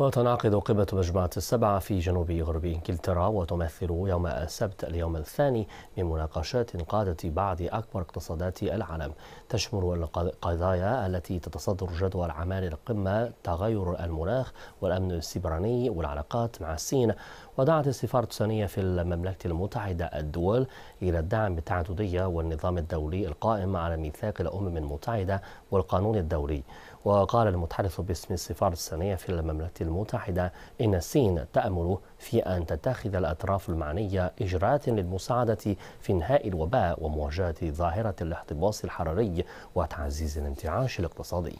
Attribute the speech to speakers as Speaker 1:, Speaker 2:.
Speaker 1: وتنعقد قمة مجمعة السبعة في جنوب غرب انكلترا وتمثل يوم السبت اليوم الثاني من مناقشات قادة بعض أكبر اقتصادات العالم تشمل القضايا التي تتصدر جدول أعمال القمة تغير المناخ والأمن السبراني والعلاقات مع الصين ودعت السفارة الصينية في المملكة المتحدة الدول إلى الدعم التعددية والنظام الدولي القائم على ميثاق الأمم المتحدة والقانون الدولي وقال المتحدث باسم السفارة الصينية في المملكة المتحدة إن الصين تأمل في أن تتخذ الأطراف المعنية إجراءات للمساعدة في إنهاء الوباء ومواجهة ظاهرة الاحتباس الحراري وتعزيز الانتعاش الاقتصادي